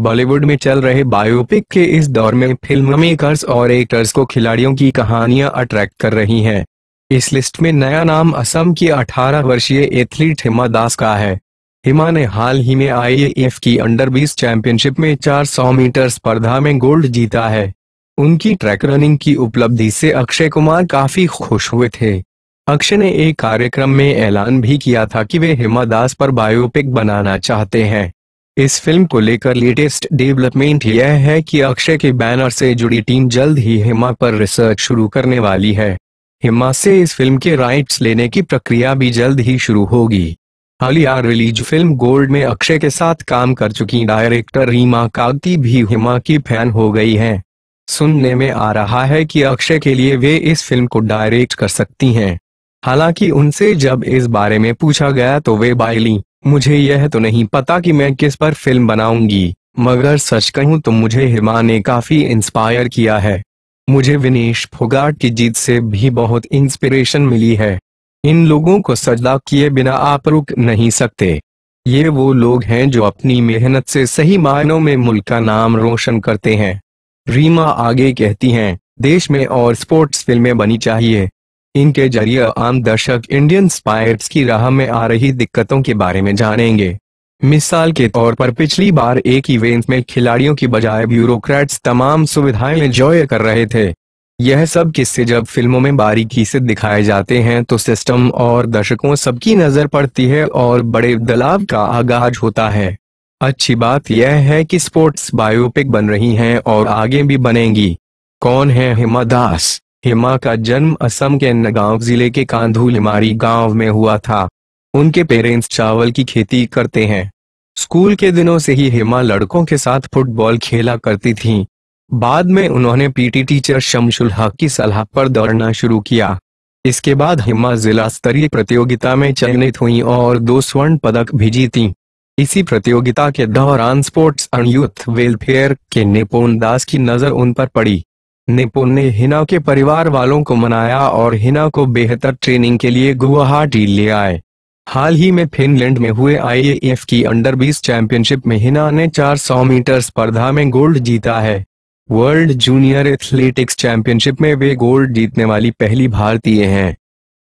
बॉलीवुड में चल रहे बायोपिक के इस दौर में फिल्म मेकर्स और एक्टर्स को खिलाड़ियों की कहानियां अट्रैक्ट कर रही हैं। इस लिस्ट में नया नाम असम की 18 वर्षीय एथलीट हिमा दास का है हिमा ने हाल ही में आई की अंडर 20 चैंपियनशिप में 400 मीटर स्पर्धा में गोल्ड जीता है उनकी ट्रैक रनिंग की उपलब्धि से अक्षय कुमार काफी खुश हुए थे अक्षय ने एक कार्यक्रम में ऐलान भी किया था कि वे हिमा दास पर बायोपिक बनाना चाहते हैं इस फिल्म को लेकर लेटेस्ट डेवलपमेंट यह है कि अक्षय के बैनर से जुड़ी टीम जल्द ही हिमा पर रिसर्च शुरू करने वाली है हिमा से इस फिल्म के राइट्स लेने की प्रक्रिया भी जल्द ही शुरू होगी हालिया रिलीज फिल्म गोल्ड में अक्षय के साथ काम कर चुकी डायरेक्टर रीमा कागती भी हिमा की फैन हो गई है सुनने में आ रहा है कि अक्षय के लिए वे इस फिल्म को डायरेक्ट कर सकती हैं हालांकि उनसे जब इस बारे में पूछा गया तो वे बायली मुझे यह तो नहीं पता कि मैं किस पर फिल्म बनाऊंगी मगर सच कहूं तो मुझे हिमा ने काफी इंस्पायर किया है मुझे विनेश फोगाट की जीत से भी बहुत इंस्पिरेशन मिली है इन लोगों को सजदा किए बिना आप रुक नहीं सकते ये वो लोग हैं जो अपनी मेहनत से सही मायनों में मुल्क का नाम रोशन करते हैं रीमा आगे कहती हैं देश में और स्पोर्ट्स फिल्में बनी चाहिए इनके जरिए आम दर्शक इंडियन स्पाइट्स की राह में आ रही दिक्कतों के बारे में जानेंगे मिसाल के तौर पर पिछली बार एक इवेंट में खिलाड़ियों की बजाय ब्यूरोक्रेट्स तमाम सुविधाएं एंजॉय कर रहे थे यह सब किस्से जब फिल्मों में बारीकी से दिखाए जाते हैं तो सिस्टम और दर्शकों सबकी नजर पड़ती है और बड़े दलाव का आगाज होता है अच्छी बात यह है कि स्पोर्ट्स बायोपिक बन रही हैं और आगे भी बनेंगी कौन है हिमा दास हेमा का जन्म असम के नगांव जिले के लिमारी गांव में हुआ था उनके पेरेंट्स चावल की खेती करते हैं स्कूल के दिनों से ही हेमा लड़कों के साथ फुटबॉल खेला करती थी बाद में उन्होंने पीटी टीचर शमशुल हक की सलाह पर दौड़ना शुरू किया इसके बाद हिमा जिला स्तरीय प्रतियोगिता में चयनित हुई और दो स्वर्ण पदक भी जीती इसी प्रतियोगिता के दौरान स्पोर्ट्स एंड यूथ वेलफेयर के निपुण दास की नजर उन पर पड़ी निपुण ने हिना के परिवार वालों को मनाया और हिना को बेहतर ट्रेनिंग के लिए गुवाहाटी ले आए हाल ही में फिनलैंड में हुए आईएएफ की अंडर 20 चैंपियनशिप में हिना ने 400 मीटर स्पर्धा में गोल्ड जीता है वर्ल्ड जूनियर एथलेटिक्स चैंपियनशिप में वे गोल्ड जीतने वाली पहली भारतीय हैं